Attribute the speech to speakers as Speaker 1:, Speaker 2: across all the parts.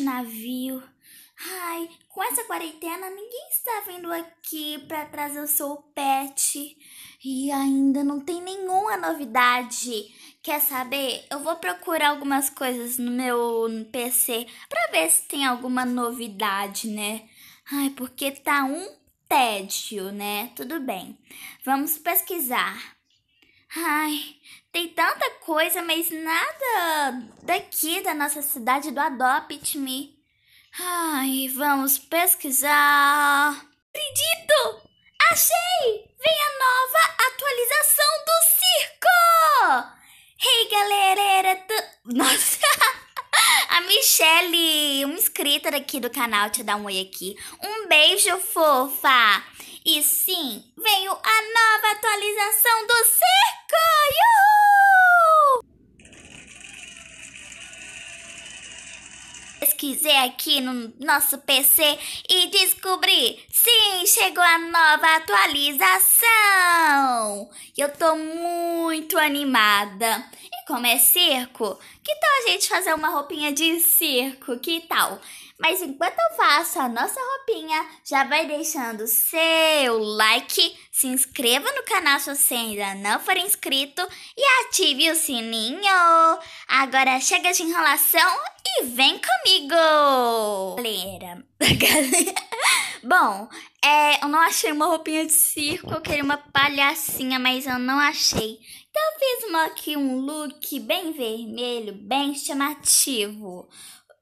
Speaker 1: navio. Ai, com essa quarentena ninguém está vindo aqui para trazer o seu pet. E ainda não tem nenhuma novidade. Quer saber? Eu vou procurar algumas coisas no meu PC para ver se tem alguma novidade, né? Ai, porque tá um tédio, né? Tudo bem. Vamos pesquisar. Ai, tem tanta coisa, mas nada daqui da nossa cidade do Adopt Me. Ai, vamos pesquisar. Acredito! Achei! Vem a nova atualização do circo! Hey, galera! Nossa! A Michelle, uma inscrita aqui do canal, te dá um oi aqui. Um beijo, fofa! E sim, veio a nova atualização do circo! Uhul! Pesquisei aqui no nosso PC e descobri Sim, chegou a nova atualização! Eu tô muito animada! E como é circo, que tal a gente fazer uma roupinha de circo? Que tal? Mas enquanto eu faço a nossa roupinha, já vai deixando seu like, se inscreva no canal se você ainda não for inscrito e ative o sininho! Agora chega de enrolação e vem comigo! Galera, galera. Bom, é, eu não achei uma roupinha de circo, eu queria uma palhacinha, mas eu não achei. Então eu fiz uma, aqui um look bem vermelho, bem chamativo.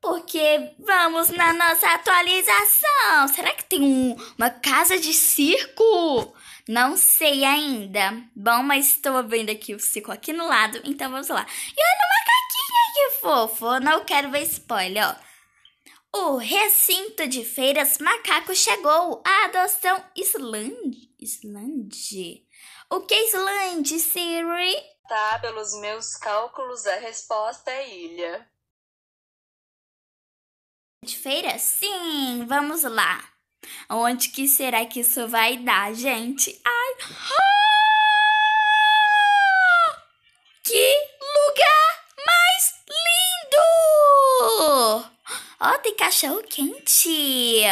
Speaker 1: Porque vamos na nossa atualização. Será que tem um, uma casa de circo? Não sei ainda. Bom, mas estou vendo aqui o circo aqui no lado, então vamos lá. E olha o macaquinho que fofo. Não quero ver spoiler, ó. O recinto de feiras macaco chegou à adoção Island. Island. O que é Island, Siri? Tá, pelos meus cálculos, a resposta é ilha. De feira? Sim, vamos lá. Onde que será que isso vai dar, gente? Ai! Ah! cachorro quente.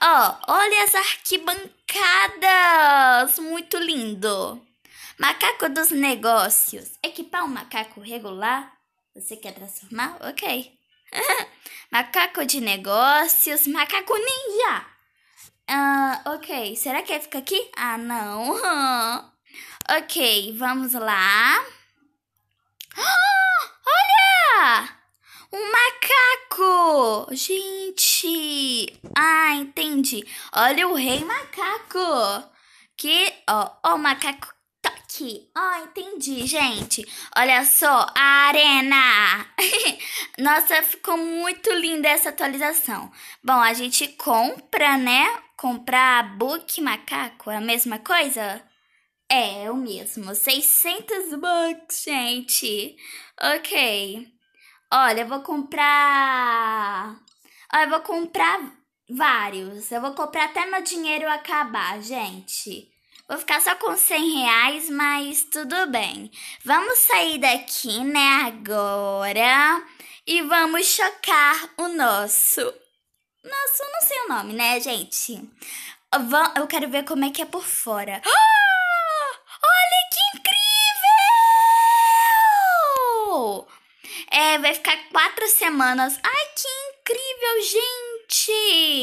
Speaker 1: Ó, oh, olha as arquibancadas, muito lindo. Macaco dos negócios. Equipar um macaco regular? Você quer transformar? Ok. macaco de negócios, macaco ninja. Ah, uh, ok, será que é fica aqui? Ah, não. ok, vamos lá. Oh, olha! Um macaco! Gente! Ah, entendi. Olha o rei macaco. Que, ó, o macaco tá aqui. Ó, entendi, gente. Olha só, a arena. Nossa, ficou muito linda essa atualização. Bom, a gente compra, né? Comprar book macaco é a mesma coisa? É, é o mesmo. 600 bucks, gente. Ok. Olha, eu vou comprar. Olha, eu vou comprar vários. Eu vou comprar até meu dinheiro acabar, gente. Vou ficar só com 100 reais, mas tudo bem. Vamos sair daqui, né, agora. E vamos chocar o nosso. Nosso, não sei o nome, né, gente? Eu quero ver como é que é por fora. Ah! Olha vai ficar quatro semanas. Ai, que incrível,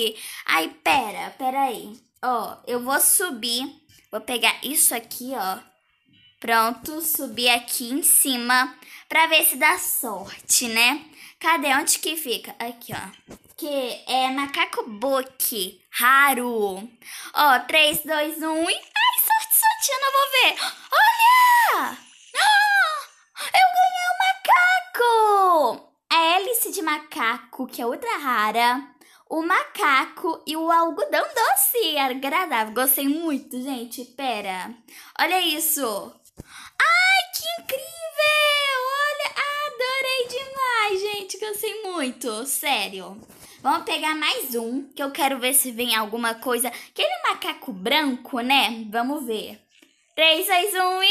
Speaker 1: gente! Ai, pera, pera aí. Ó, eu vou subir. Vou pegar isso aqui, ó. Pronto, subir aqui em cima pra ver se dá sorte, né? Cadê? Onde que fica? Aqui, ó. Que é macaco book raro. Ó, 3, 2, 1 e... Ai, sorte, sorte, eu não vou ver. Olha! macaco! A hélice de macaco, que é outra rara. O macaco e o algodão doce. É agradável. Gostei muito, gente. Pera. Olha isso. Ai, que incrível! Olha, adorei demais, gente. Gostei muito. Sério. Vamos pegar mais um, que eu quero ver se vem alguma coisa. Aquele macaco branco, né? Vamos ver. 3, 2, 1 e... Olha,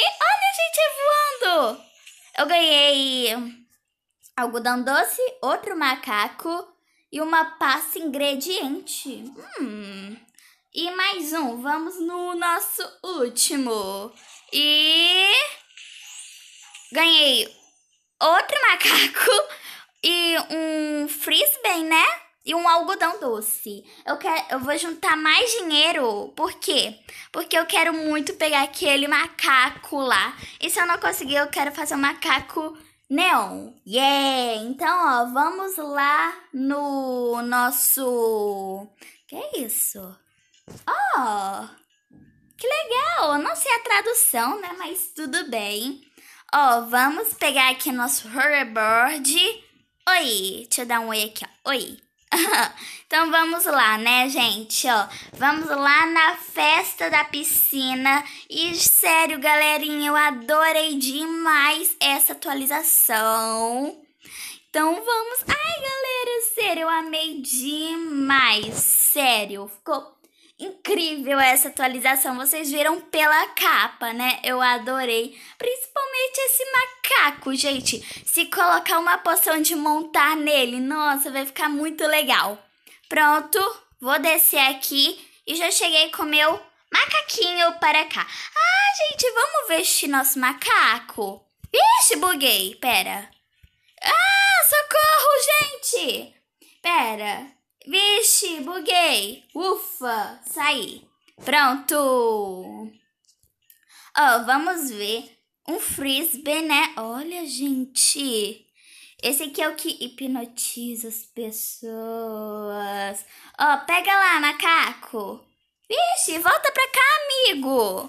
Speaker 1: gente, é voando! Eu ganhei algodão doce, outro macaco e uma pasta ingrediente. Hum. E mais um. Vamos no nosso último. E ganhei outro macaco e um frisbee, né? E um algodão doce. Eu quero, eu vou juntar mais dinheiro. Por quê? Porque eu quero muito pegar aquele macaco lá. E se eu não conseguir, eu quero fazer um macaco Neon. Yeah! Então, ó, vamos lá no nosso. Que é isso? Ó! Oh, que legal! Não sei é a tradução, né? Mas tudo bem. Ó, oh, vamos pegar aqui nosso hoverboard. Oi! Deixa eu dar um oi aqui, ó. Oi! então vamos lá, né, gente? Ó, vamos lá na festa da piscina. E sério, galerinha, eu adorei demais essa atualização. Então vamos. Ai, galera, sério, eu amei demais. Sério, ficou incrível essa atualização. Vocês viram pela capa, né? Eu adorei. Principalmente esse macaco, gente. Se colocar uma poção de montar nele, nossa, vai ficar muito legal. Pronto, vou descer aqui e já cheguei com meu macaquinho para cá. Ah, gente, vamos vestir nosso macaco. Vixe, buguei. Pera. Ah, socorro, gente! Pera. Vixe, buguei! Ufa, saí! Pronto! Oh, vamos ver um frisbee, né? Olha, gente! Esse aqui é o que hipnotiza as pessoas. Ó, oh, pega lá, macaco. Vixe, volta pra cá, amigo.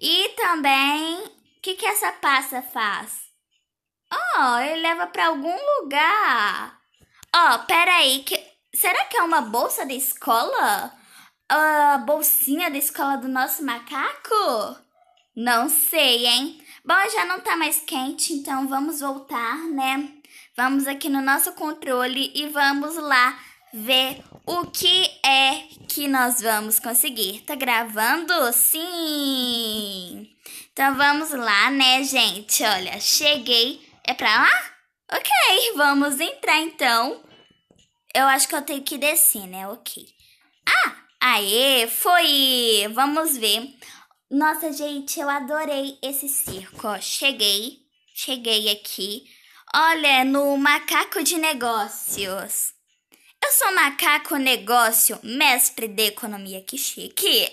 Speaker 1: E também, o que, que essa passa faz? Ó, oh, ele leva pra algum lugar. Ó, oh, pera aí, que Será que é uma bolsa da escola? A bolsinha da escola do nosso macaco? Não sei, hein? Bom, já não tá mais quente, então vamos voltar, né? Vamos aqui no nosso controle e vamos lá ver o que é que nós vamos conseguir. Tá gravando? Sim! Então vamos lá, né, gente? Olha, cheguei. É pra lá? Ok, vamos entrar então. Eu acho que eu tenho que descer, né? Ok. Ah, aê, foi! Vamos ver. Nossa, gente, eu adorei esse circo. Ó, cheguei, cheguei aqui. Olha, no macaco de negócios. Eu sou macaco negócio, mestre de economia, que chique.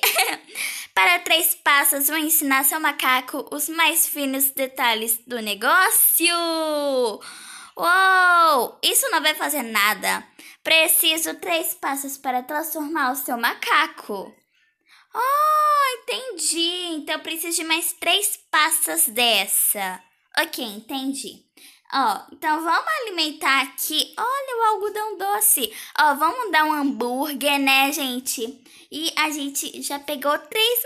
Speaker 1: Para três passos, vou ensinar seu macaco os mais finos detalhes do negócio. Uou! Isso não vai fazer nada. Preciso três passos para transformar o seu macaco. Oh, entendi. Então preciso de mais três passas dessa. Ok, entendi. Ó, oh, então vamos alimentar aqui. Olha o algodão doce. Ó, oh, vamos dar um hambúrguer, né, gente? E a gente já pegou três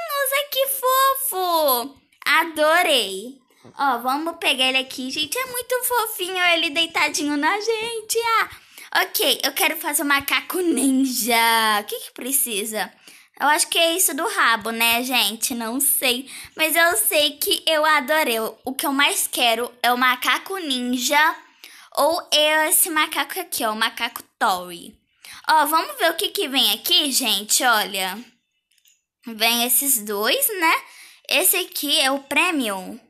Speaker 1: macaquinhos. Ai, que fofo! Adorei. Ó, oh, vamos pegar ele aqui, gente. É muito fofinho ele deitadinho na gente. Ah, Ok, eu quero fazer o um macaco ninja. O que, que precisa? Eu acho que é isso do rabo, né, gente? Não sei. Mas eu sei que eu adorei. O que eu mais quero é o macaco ninja ou esse macaco aqui, ó, o macaco Tory. Ó, vamos ver o que que vem aqui, gente, olha. Vem esses dois, né? Esse aqui é o Premium.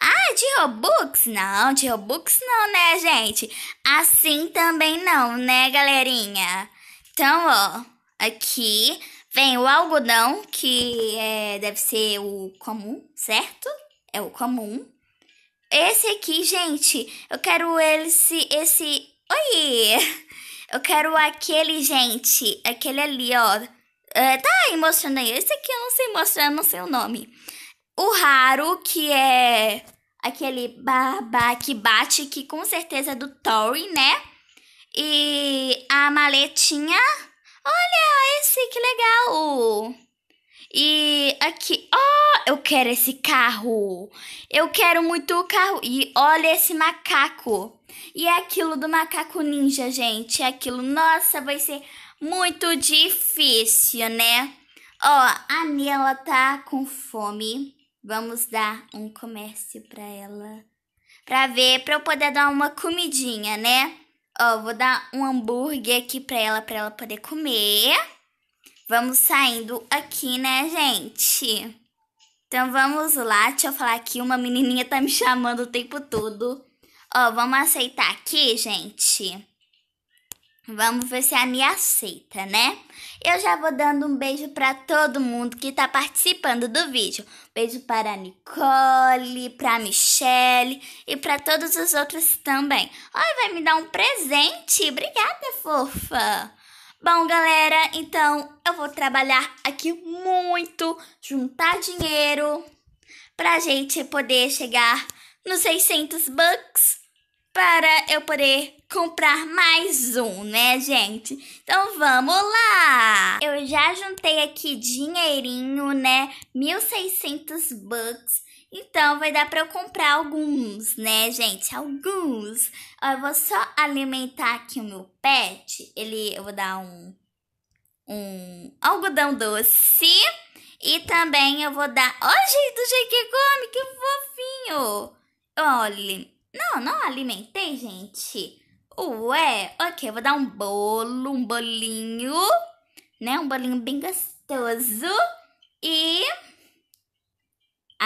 Speaker 1: Ah, de Robux? Não, de Robux não, né, gente? Assim também não, né, galerinha? Então, ó, aqui vem o algodão, que é, deve ser o comum, certo? É o comum. Esse aqui, gente, eu quero esse, esse... Oi! Eu quero aquele, gente, aquele ali, ó. É, tá aí mostrando aí. Esse aqui eu não sei mostrar, não sei o nome. O raro, que é aquele babá que bate, que com certeza é do Tory, né? E a maletinha. Olha esse, que legal! E aqui, ó, oh, eu quero esse carro. Eu quero muito o carro. E olha esse macaco. E é aquilo do macaco ninja, gente. É aquilo, nossa, vai ser muito difícil, né? Ó, a Nela tá com fome. Vamos dar um comércio para ela. Para ver, para eu poder dar uma comidinha, né? Ó, vou dar um hambúrguer aqui para ela, para ela poder comer. Vamos saindo aqui, né, gente? Então vamos lá, deixa eu falar aqui, uma menininha tá me chamando o tempo todo. Ó, vamos aceitar aqui, gente. Vamos ver se a Nia aceita, né? Eu já vou dando um beijo para todo mundo que tá participando do vídeo. Beijo para a Nicole, para a Michelle e para todos os outros também. Ai, vai me dar um presente. Obrigada, fofa. Bom, galera, então eu vou trabalhar aqui muito, juntar dinheiro pra gente poder chegar nos 600 bucks para eu poder comprar mais um, né, gente? Então vamos lá! Eu já juntei aqui dinheirinho, né? 1.600 bucks. Então, vai dar para eu comprar alguns, né, gente? Alguns. Ó, eu vou só alimentar aqui o meu pet. Ele, eu vou dar um, um algodão doce. E também eu vou dar... Ó, oh, gente, do jeito que come, que fofinho! Olha, não, não alimentei, gente. Ué, ok, eu vou dar um bolo, um bolinho, né? Um bolinho bem gostoso.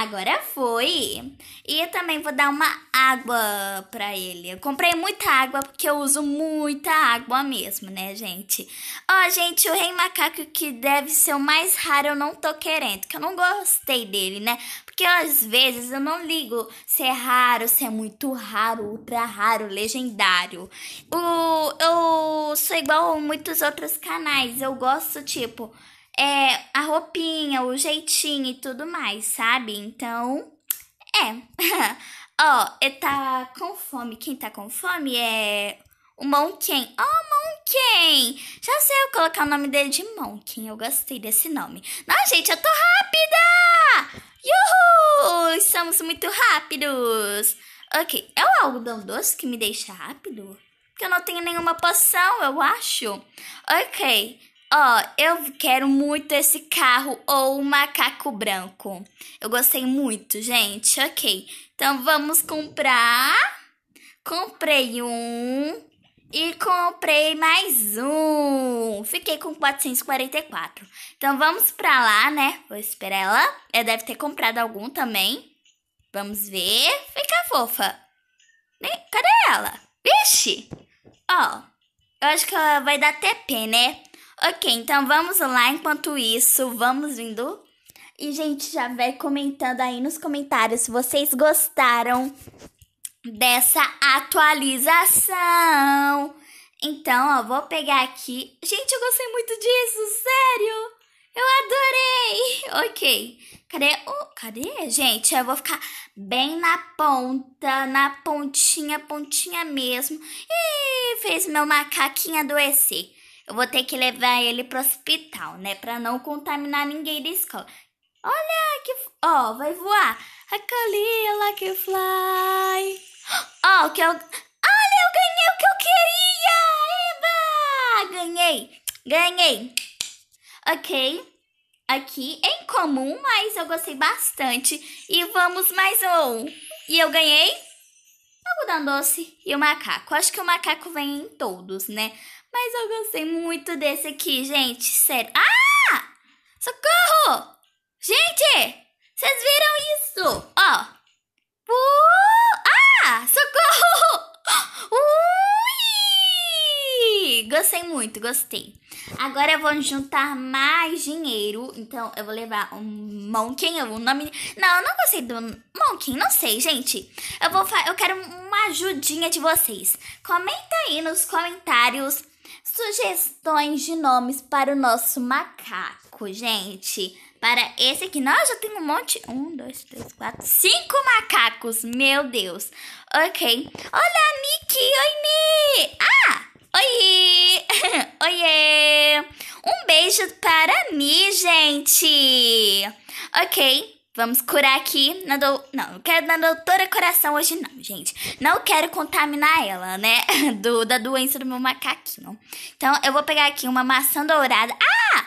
Speaker 1: Agora foi. E também vou dar uma água pra ele. Eu comprei muita água porque eu uso muita água mesmo, né, gente? Ó, oh, gente, o rei macaco que deve ser o mais raro eu não tô querendo, que eu não gostei dele, né? Porque às vezes eu não ligo se é raro, se é muito raro, ultra raro, legendário. O, eu sou igual a muitos outros canais. Eu gosto, tipo, é, a roupinha, o jeitinho e tudo mais, sabe? Então, é. Ó, oh, tá com fome. Quem tá com fome é o Monken. Ó, oh, Monken! Já sei eu colocar o nome dele de Monken. Eu gostei desse nome. Não, gente, eu tô rápida! Yuhu! Estamos muito rápidos! Ok, é o algodão doce que me deixa rápido? Porque eu não tenho nenhuma poção, eu acho. Ok. Ó, oh, eu quero muito esse carro ou o macaco branco. Eu gostei muito, gente. Ok. Então vamos comprar. Comprei um. E comprei mais um. Fiquei com 444. Então vamos pra lá, né? Vou esperar ela. Ela deve ter comprado algum também. Vamos ver. Fica fofa. Cadê ela? Vixe! Ó, oh, eu acho que ela vai dar TP, né? Ok, então vamos lá. Enquanto isso, vamos indo. E, gente, já vai comentando aí nos comentários se vocês gostaram dessa atualização. Então, ó, vou pegar aqui. Gente, eu gostei muito disso, sério! Eu adorei! Ok. Cadê? Oh, cadê? Gente, eu vou ficar bem na ponta, na pontinha, pontinha mesmo. E fez meu macaquinho adoecer eu vou ter que levar ele pro hospital, né? Pra não contaminar ninguém da escola. Olha que. Ó, oh, vai voar. A Kalila que fly. Ó, oh, que eu. Olha, eu ganhei o que eu queria! Eba! Ganhei! Ganhei! Ok. Aqui em comum, mas eu gostei bastante. E vamos mais um. E eu ganhei algodão doce e o macaco. Acho que o macaco vem em todos, né? Mas eu gostei muito desse aqui, gente. Sério. Ah! Socorro! Gente! Vocês viram isso? Ó. Uh! Ah! Socorro! Ui! Gostei muito, gostei. Agora eu vou juntar mais dinheiro. Então eu vou levar um monkey um nome. Não, eu não gostei do monkey não sei, gente. Eu vou eu quero uma ajudinha de vocês. Comenta aí nos comentários sugestões de nomes para o nosso macaco, gente. Para esse aqui, nós já tem um monte. Um, dois, três, quatro, cinco macacos, meu Deus. Ok. Olá, Nick. Oi, Nick. Ah, oi. Oiê. Um beijo para mim, gente. Ok. Vamos curar aqui na do... Não, não quero na doutora coração hoje não, gente. Não quero contaminar ela, né? Do, da doença do meu macaquinho. Então, eu vou pegar aqui uma maçã dourada. Ah!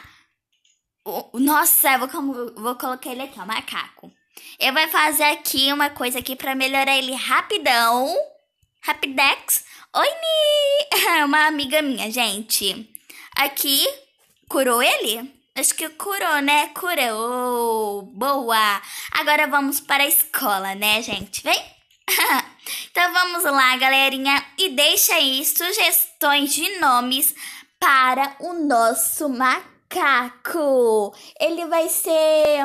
Speaker 1: O, nossa, eu vou, vou colocar ele aqui, ó, macaco. Eu vou fazer aqui uma coisa aqui pra melhorar ele rapidão. Rapidex. Oi, Ni! Uma amiga minha, gente. Aqui, curou ele? Acho que curou, né? Curou. Boa. Agora vamos para a escola, né, gente? Vem? então vamos lá, galerinha, e deixa aí sugestões de nomes para o nosso macaco. Ele vai ser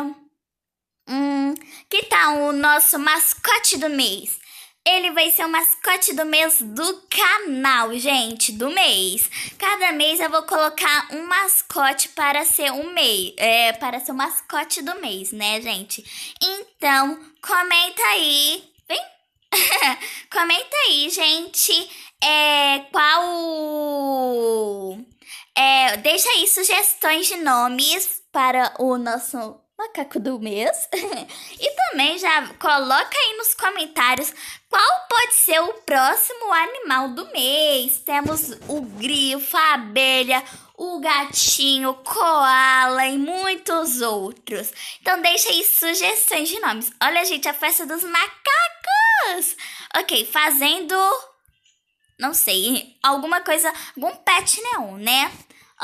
Speaker 1: Hum, que tal o nosso mascote do mês? Ele vai ser o mascote do mês do canal, gente, do mês. Cada mês eu vou colocar um mascote para ser um mês, é, para ser o mascote do mês, né, gente? Então, comenta aí, vem. comenta aí, gente, é, qual é, deixa aí sugestões de nomes para o nosso macaco do mês. e também já coloca aí nos comentários qual pode ser o próximo animal do mês. Temos o grifo, a abelha, o gatinho, koala e muitos outros. Então deixa aí sugestões de nomes. Olha, gente, a festa dos macacos. Ok, fazendo não sei, alguma coisa, algum pet neon, né?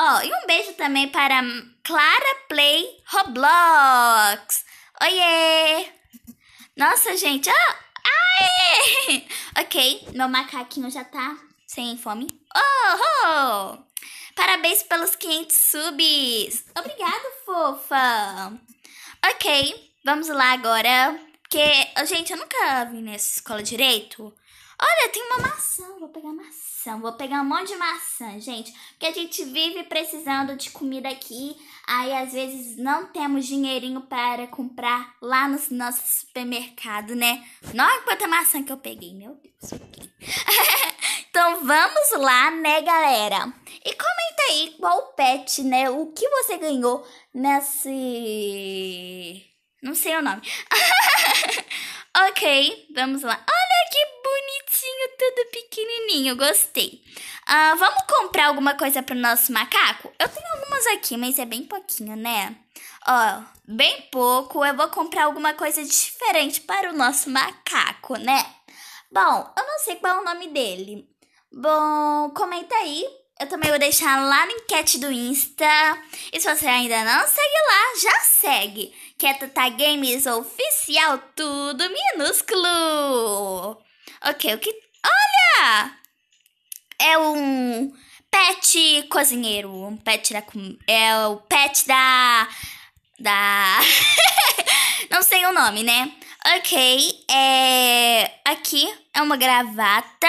Speaker 1: Ó, oh, e um beijo também para Clara Play Roblox. Oiê! Nossa, gente, ó! Oh, ai! Ok, meu macaquinho já tá sem fome. Oh, oh! Parabéns pelos 500 subs. Obrigado, fofa. Ok, vamos lá agora. Porque, gente, eu nunca vim nessa escola direito. Olha, tem uma maçã. Vou pegar maçã. Vou pegar um monte de maçã, gente. Porque a gente vive precisando de comida aqui. Aí, às vezes, não temos dinheirinho para comprar lá no nosso supermercado, né? Nossa, quanta maçã que eu peguei. Meu Deus, então, vamos lá, né, galera? E comenta aí qual pet, né? O que você ganhou nesse... Não sei o nome. ok, vamos lá. Olha que bonito bonitinho, tudo pequenininho, gostei. Ah, vamos comprar alguma coisa pro nosso macaco? Eu tenho algumas aqui, mas é bem pouquinho, né? Ó, bem pouco. Eu vou comprar alguma coisa diferente para o nosso macaco, né? Bom, eu não sei qual é o nome dele. Bom, comenta aí. Eu também vou deixar lá na enquete do Insta. E se você ainda não segue lá, já segue. Que é Tata Games Oficial, tudo minúsculo. Ok, o que. Olha! É um pet cozinheiro. Um pet da. É o pet da. Da. Não sei o nome, né? Ok, é. Aqui é uma gravata.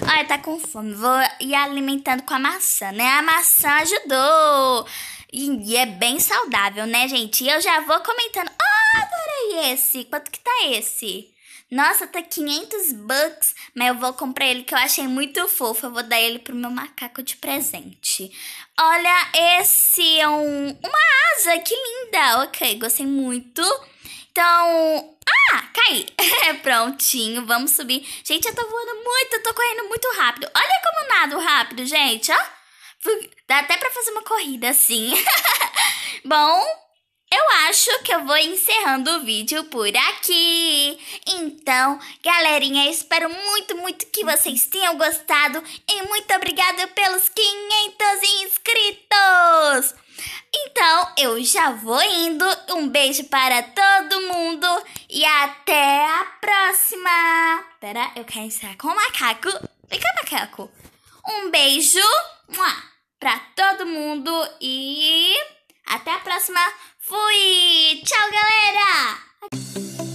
Speaker 1: Olha, tá com fome. Vou ir alimentando com a maçã, né? A maçã ajudou. E é bem saudável, né, gente? E eu já vou comentando. Ah, oh, adorei esse. Quanto que tá esse? Nossa, tá 500 bucks, mas eu vou comprar ele que eu achei muito fofo. Eu vou dar ele pro meu macaco de presente. Olha, esse é um, uma asa, que linda. Ok, gostei muito. Então, ah, caí. É prontinho, vamos subir. Gente, eu tô voando muito, eu tô correndo muito rápido. Olha como nado rápido, gente, ó. Dá até pra fazer uma corrida assim. Bom, eu acho que eu vou encerrando o vídeo por aqui. Então, galerinha, espero muito, muito que vocês tenham gostado e muito obrigada pelos 500 inscritos. Então, eu já vou indo. Um beijo para todo mundo e até a próxima. Pera, eu quero encerrar com o macaco. Vem cá, macaco. Um beijo para todo mundo e até a próxima. Fui! Tchau, galera!